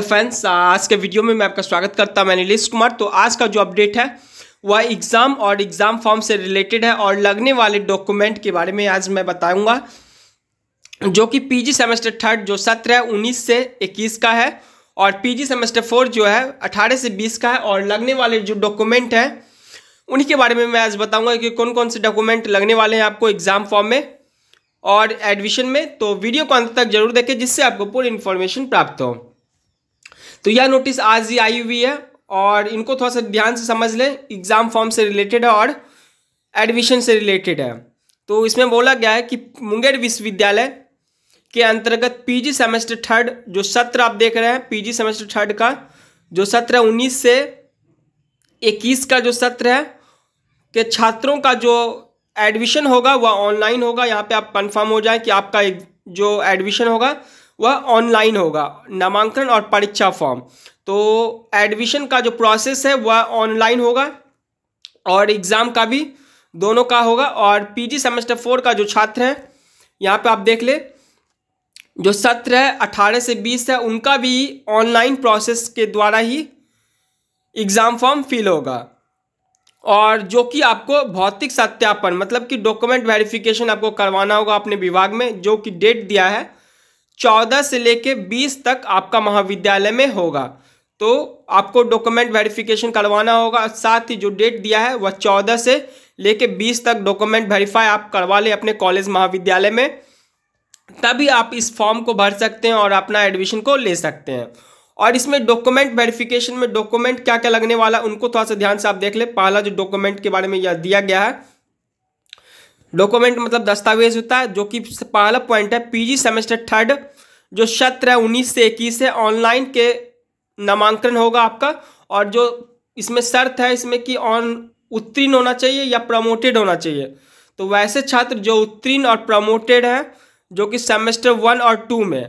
friends uh, आज के video में मैं आपका स्वागत करता हूं मैं नीलेश कुमार तो आज का जो अपडेट है वह एग्ज़ाम और एग्ज़ाम फॉर्म से रिलेटेड है और लगने वाले डॉक्यूमेंट के बारे में आज मैं बताऊंगा जो कि पीजी सेमेस्टर थर्ड जो सत्र है उन्नीस से इक्कीस का है और पीजी सेमेस्टर फोर जो है अठारह से बीस का है और लगने वाले जो डॉक्यूमेंट हैं उन्हीं के बारे में मैं आज बताऊँगा कि कौन कौन से डॉक्यूमेंट लगने वाले हैं आपको एग्ज़ाम फॉर्म में और एडमिशन में तो वीडियो को अंत तक जरूर देखें जिससे आपको पूरी इन्फॉर्मेशन प्राप्त हो तो यह नोटिस आज ही आई हुई है और इनको थोड़ा सा ध्यान से समझ लें एग्ज़ाम फॉर्म से रिलेटेड है और एडमिशन से रिलेटेड है तो इसमें बोला गया है कि मुंगेर विश्वविद्यालय के अंतर्गत पीजी सेमेस्टर थर्ड जो सत्र आप देख रहे हैं पीजी सेमेस्टर थर्ड का जो सत्र है उन्नीस से इक्कीस का जो सत्र है के छात्रों का जो एडमिशन होगा वह ऑनलाइन होगा यहाँ पे आप कंफर्म हो जाए कि आपका जो एडमिशन होगा वह ऑनलाइन होगा नामांकन और परीक्षा फॉर्म तो एडमिशन का जो प्रोसेस है वह ऑनलाइन होगा और एग्ज़ाम का भी दोनों का होगा और पीजी सेमेस्टर फोर का जो छात्र हैं यहाँ पे आप देख ले जो सत्र है अठारह से बीस है उनका भी ऑनलाइन प्रोसेस के द्वारा ही एग्ज़ाम फॉर्म फिल होगा और जो कि आपको भौतिक सत्यापन मतलब कि डॉक्यूमेंट वेरिफिकेशन आपको करवाना होगा अपने विभाग में जो कि डेट दिया है चौदह से लेके बीस तक आपका महाविद्यालय में होगा तो आपको डॉक्यूमेंट वेरिफिकेशन करवाना होगा साथ ही जो डेट दिया है वह चौदह से लेके बीस तक डॉक्यूमेंट वेरीफाई आप करवा लें अपने कॉलेज महाविद्यालय में तभी आप इस फॉर्म को भर सकते हैं और अपना एडमिशन को ले सकते हैं और इसमें डॉक्यूमेंट वेरिफिकेशन में डॉक्यूमेंट क्या क्या लगने वाला उनको थोड़ा सा ध्यान से आप देख ले पहला जो डॉक्यूमेंट के बारे में यह दिया गया है डॉक्यूमेंट मतलब दस्तावेज होता है जो कि पहला पॉइंट है पीजी सेमेस्टर थर्ड जो सत्र है उन्नीस से इक्कीस है ऑनलाइन के नामांकन होगा आपका और जो इसमें शर्त है इसमें कि ऑन उत्तीर्ण होना चाहिए या प्रमोटेड होना चाहिए तो वैसे छात्र जो उत्तीर्ण और प्रमोटेड हैं जो कि सेमेस्टर वन और टू में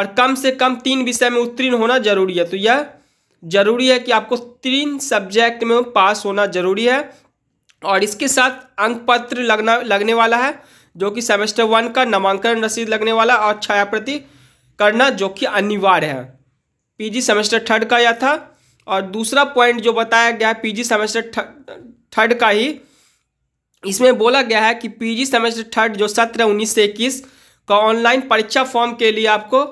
और कम से कम तीन विषय में उत्तीर्ण होना जरूरी है तो यह जरूरी है कि आपको तीन सब्जेक्ट में पास होना जरूरी है और इसके साथ अंक पत्र लगना लगने वाला है जो कि सेमेस्टर वन का नामांकन रसीद लगने वाला और छाया प्रति करना जो कि अनिवार्य है पीजी सेमेस्टर थर्ड का यह था और दूसरा पॉइंट जो बताया गया है पी सेमेस्टर थर्ड का ही इसमें बोला गया है कि पीजी सेमेस्टर थर्ड जो सत्र है उन्नीस से इक्कीस का ऑनलाइन परीक्षा फॉर्म के लिए आपको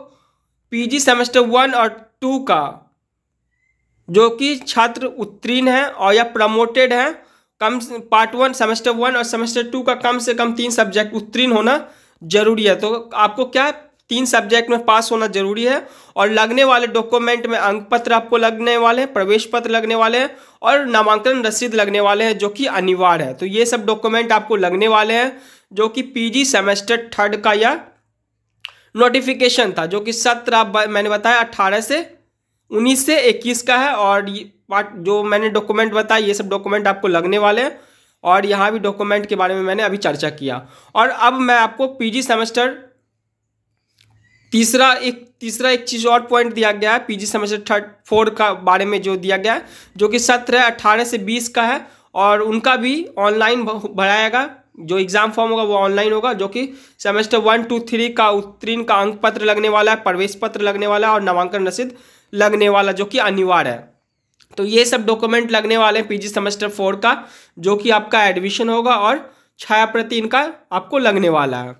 पीजी सेमेस्टर वन और टू का जो कि छात्र उत्तीर्ण हैं और या प्रमोटेड हैं cum part one semester one और सेमेस्टर टू का कम से कम तीन सब्जेक्ट उत्तीर्ण होना जरूरी है तो आपको क्या है तीन सब्जेक्ट में पास होना जरूरी है और लगने वाले डॉक्यूमेंट में अंक पत्र आपको लगने वाले हैं प्रवेश पत्र लगने वाले हैं और नामांकन रसीद लगने वाले हैं जो कि अनिवार्य है तो ये सब डॉक्यूमेंट आपको लगने वाले हैं जो कि पीजी सेमेस्टर थर्ड का या नोटिफिकेशन था जो कि सत्रह मैंने बताया अट्ठारह से उन्नीस से इक्कीस का है और पार्ट जो मैंने डॉक्यूमेंट बताया ये सब डॉक्यूमेंट आपको लगने वाले हैं और यहाँ भी डॉक्यूमेंट के बारे में मैंने अभी चर्चा किया और अब मैं आपको पीजी सेमेस्टर तीसरा एक तीसरा एक चीज़ और पॉइंट दिया गया है पीजी सेमेस्टर थर्ड फोर का बारे में जो दिया गया है जो कि सत्र है अट्ठारह से बीस का है और उनका भी ऑनलाइन भराएगा जो एग्ज़ाम फॉर्म होगा वो ऑनलाइन होगा जो कि सेमेस्टर वन टू थ्री का उत्तीर्ण का अंक पत्र लगने वाला है प्रवेश पत्र लगने वाला है और नामांकन रसीद लगने वाला जो कि अनिवार्य है तो ये सब डॉक्यूमेंट लगने वाले हैं पीजी सेमेस्टर फोर का जो कि आपका एडमिशन होगा और छाया प्रति इनका आपको लगने वाला है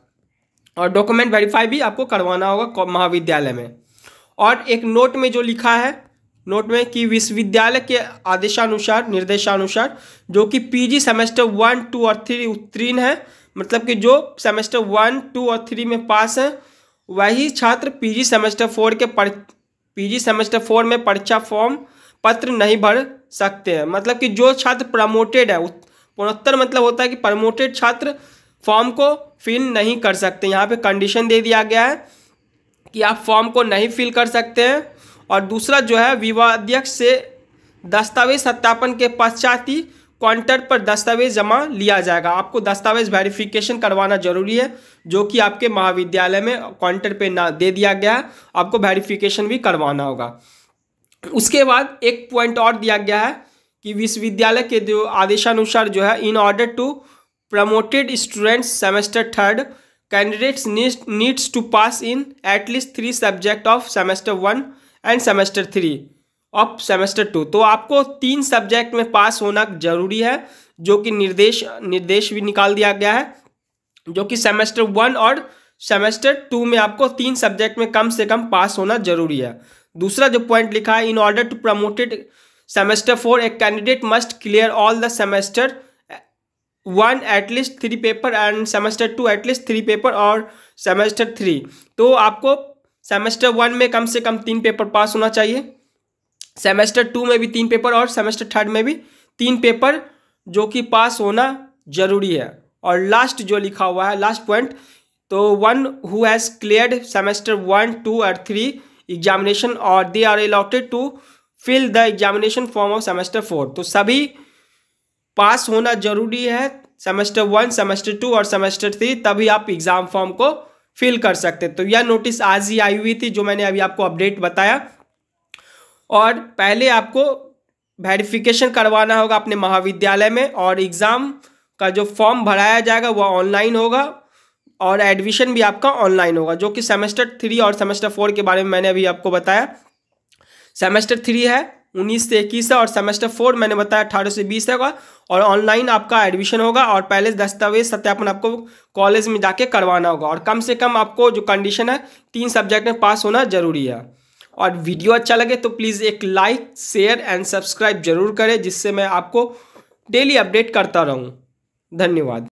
और डॉक्यूमेंट वेरीफाई भी आपको करवाना होगा महाविद्यालय में और एक नोट में जो लिखा है नोट में कि विश्वविद्यालय के आदेशानुसार निर्देशानुसार जो कि पीजी सेमेस्टर वन टू और थ्री उत्तीर्ण है मतलब कि जो सेमेस्टर वन टू और थ्री में पास हैं वही छात्र पीजी सेमेस्टर फोर के पढ़ पीजी सेमेस्टर फोर में परीक्षा फॉर्म पत्र नहीं भर सकते हैं मतलब कि जो छात्र प्रमोटेड है पुनोत्तर मतलब होता है कि प्रमोटेड छात्र फॉर्म को फिल नहीं कर सकते यहाँ पे कंडीशन दे दिया गया है कि आप फॉर्म को नहीं फिल कर सकते हैं और दूसरा जो है विवाध्यक्ष से दस्तावेज सत्यापन के पश्चात ही काउंटर पर दस्तावेज जमा लिया जाएगा आपको दस्तावेज वेरिफिकेशन करवाना जरूरी है जो कि आपके महाविद्यालय में काउंटर पे ना दे दिया गया है आपको वेरिफिकेशन भी करवाना होगा उसके बाद एक पॉइंट और दिया गया है कि विश्वविद्यालय के जो आदेशानुसार जो है in order to promoted students semester third candidates needs to pass in at least three subject of semester one and semester three of semester two तो आपको तीन सब्जेक्ट में पास होना जरूरी है जो कि निर्देश निर्देश भी निकाल दिया गया है जो कि सेमेस्टर वन और सेमेस्टर टू में आपको तीन सब्जेक्ट में कम से कम पास होना जरूरी है दूसरा जो पॉइंट लिखा है in order to promoted semester four a candidate must clear all the semester one at least three paper and semester two at least three paper और सेमेस्टर थ्री तो आपको सेमेस्टर वन में कम से कम तीन पेपर पास होना चाहिए सेमेस्टर टू में भी तीन पेपर और सेमेस्टर थर्ड में भी तीन पेपर जो कि पास होना जरूरी है और लास्ट जो लिखा हुआ है लास्ट पॉइंट तो one who has clear semester one two और थ्री एग्जामिनेशन और they are allotted to fill the examination form of semester four तो सभी पास होना जरूरी है सेमेस्टर वन सेमेस्टर टू और सेमेस्टर थ्री तभी आप एग्ज़ाम फॉर्म को फिल कर सकते तो यह नोटिस आज ही आई हुई थी जो मैंने अभी आपको अपडेट बताया और पहले आपको वेरिफिकेशन करवाना होगा अपने महाविद्यालय में और एग्ज़ाम का जो फॉर्म भराया जाएगा वह ऑनलाइन होगा और एडमिशन भी आपका ऑनलाइन होगा जो कि सेमेस्टर थ्री और सेमेस्टर फोर के बारे में मैंने अभी आपको बताया सेमेस्टर थ्री है उन्नीस से इक्कीस है और सेमेस्टर फोर मैंने बताया अठारह से बीस होगा और ऑनलाइन आपका एडमिशन होगा और पहले दस्तावेज सत्यापन आपको कॉलेज में जाके करवाना होगा और कम से कम आपको जो कंडीशन है तीन सब्जेक्ट में पास होना जरूरी है और वीडियो अच्छा लगे तो प्लीज़ एक लाइक शेयर एंड सब्सक्राइब जरूर करें जिससे मैं आपको डेली अपडेट करता रहूँ धन्यवाद